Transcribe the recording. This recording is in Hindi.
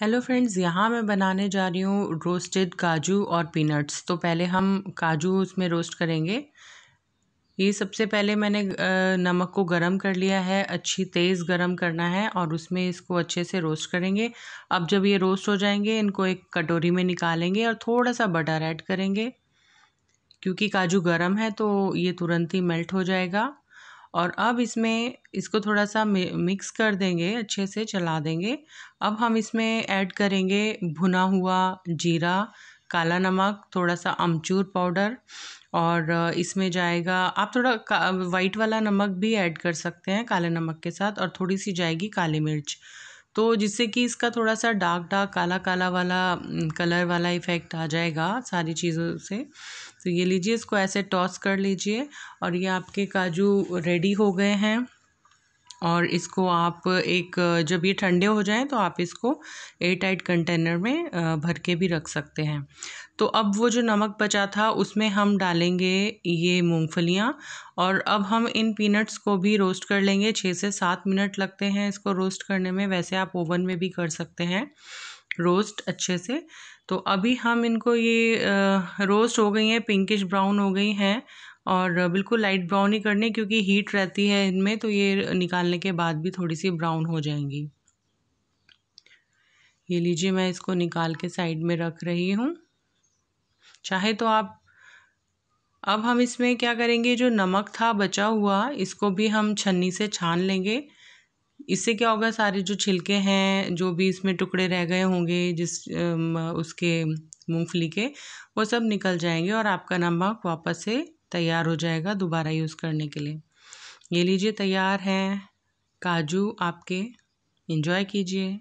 हेलो फ्रेंड्स यहाँ मैं बनाने जा रही हूँ रोस्टेड काजू और पीनट्स तो पहले हम काजू उसमें रोस्ट करेंगे ये सबसे पहले मैंने नमक को गरम कर लिया है अच्छी तेज़ गरम करना है और उसमें इसको अच्छे से रोस्ट करेंगे अब जब ये रोस्ट हो जाएंगे इनको एक कटोरी में निकालेंगे और थोड़ा सा बटर ऐड करेंगे क्योंकि काजू गरम है तो ये तुरंत ही मेल्ट हो जाएगा और अब इसमें इसको थोड़ा सा मिक्स कर देंगे अच्छे से चला देंगे अब हम इसमें ऐड करेंगे भुना हुआ जीरा काला नमक थोड़ा सा अमचूर पाउडर और इसमें जाएगा आप थोड़ा वाइट वाला नमक भी ऐड कर सकते हैं काले नमक के साथ और थोड़ी सी जाएगी काली मिर्च तो जिससे कि इसका थोड़ा सा डार्क डार्क काला काला वाला कलर वाला इफ़ेक्ट आ जाएगा सारी चीज़ों से तो ये लीजिए इसको ऐसे टॉस कर लीजिए और ये आपके काजू रेडी हो गए हैं और इसको आप एक जब ये ठंडे हो जाएं तो आप इसको एयर टाइट कंटेनर में भर के भी रख सकते हैं तो अब वो जो नमक बचा था उसमें हम डालेंगे ये मूंगफलियां और अब हम इन पीनट्स को भी रोस्ट कर लेंगे छः से सात मिनट लगते हैं इसको रोस्ट करने में वैसे आप ओवन में भी कर सकते हैं रोस्ट अच्छे से तो अभी हम इनको ये रोस्ट हो गई हैं पिंकिश ब्राउन हो गई हैं और बिल्कुल लाइट ब्राउन ही करने क्योंकि हीट रहती है इनमें तो ये निकालने के बाद भी थोड़ी सी ब्राउन हो जाएंगी ये लीजिए मैं इसको निकाल के साइड में रख रही हूँ चाहे तो आप अब हम इसमें क्या करेंगे जो नमक था बचा हुआ इसको भी हम छन्नी से छान लेंगे इससे क्या होगा सारे जो छिलके हैं जो भी इसमें टुकड़े रह गए होंगे जिस उसके मूंगफली के वो सब निकल जाएंगे और आपका नमक वापस से तैयार हो जाएगा दोबारा यूज़ करने के लिए ये लीजिए तैयार हैं काजू आपके इंजॉय कीजिए